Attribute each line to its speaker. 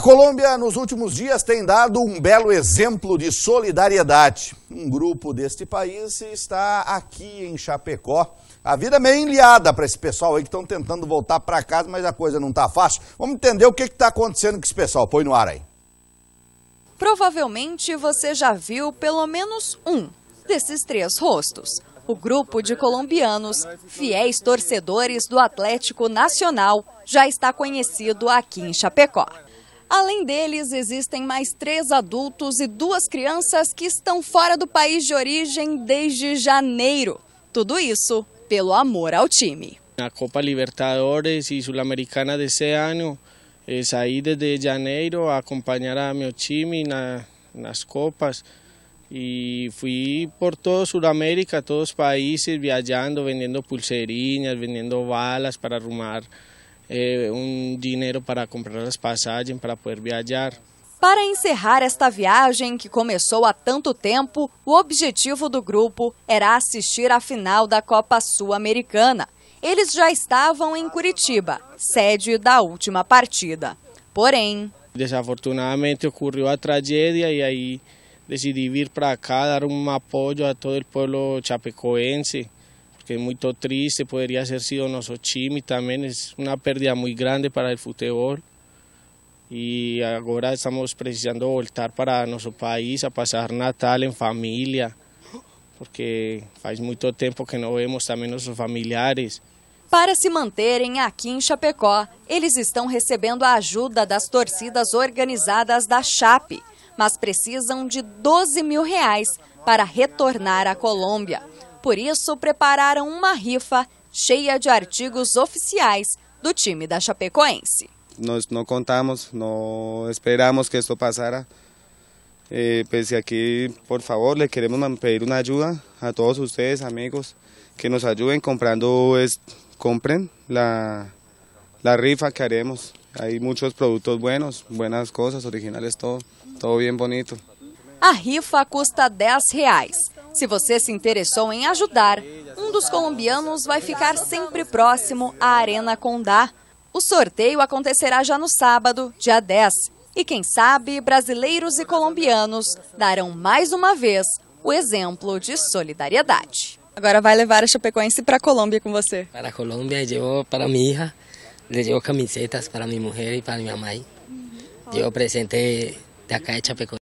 Speaker 1: Colômbia, nos últimos dias, tem dado um belo exemplo de solidariedade. Um grupo deste país está aqui em Chapecó. A vida é meio enliada para esse pessoal aí que estão tentando voltar para casa, mas a coisa não está fácil. Vamos entender o que está acontecendo com esse pessoal. Põe no ar aí. Provavelmente você já viu pelo menos um desses três rostos. O grupo de colombianos, fiéis torcedores do Atlético Nacional, já está conhecido aqui em Chapecó. Além deles, existem mais três adultos e duas crianças que estão fora do país de origem desde janeiro. Tudo isso pelo amor ao time.
Speaker 2: Na Copa Libertadores e Sul-Americana desse ano, saí desde janeiro a acompanhar a meu time na, nas Copas e fui por toda Sul-América, todos os países, viajando, vendendo pulseirinhas, vendendo balas para arrumar eh, um dinheiro para comprar as passagens para poder viajar.
Speaker 1: Para encerrar esta viagem, que começou há tanto tempo, o objetivo do grupo era assistir à final da Copa Sul-Americana. Eles já estavam em Curitiba, sede da última partida. Porém.
Speaker 2: Desafortunadamente ocorreu a tragédia e aí decidi vir para cá dar um apoio a todo o povo chapecoense que es muy triste, podría haber sido time también es una pérdida muy grande para el fútbol. Y ahora estamos precisando voltar para nuestro país, a pasar Natal en familia, porque faz mucho tiempo que no vemos también nuestros familiares.
Speaker 1: Para se manterem aqui em Chapecó, eles estão recebendo a ajuda das torcidas organizadas da Chape, mas precisam de 12 mil reais para retornar à Colômbia. Por isso, prepararam uma rifa cheia de artigos oficiais do time da Chapecoense.
Speaker 3: Nós não contamos, não esperamos que isso passara. Eh, pese aqui, por favor, le queremos pedir uma ajuda a todos vocês, amigos, que nos ajudem comprando, es, compren la, la rifa que haremos. Hay muitos produtos buenos, buenas coisas, originales, todo, todo bien bonito.
Speaker 1: A rifa custa 10 reais. Se você se interessou em ajudar, um dos colombianos vai ficar sempre próximo à Arena Condá. O sorteio acontecerá já no sábado, dia 10. E quem sabe, brasileiros e colombianos darão mais uma vez o exemplo de solidariedade. Agora vai levar a Chapecoense para a Colômbia com você. Para a Colômbia,
Speaker 3: eu para minha hija, le camisetas para minha mulher e para minha mãe. Eu apresentei da cá Chapecoense.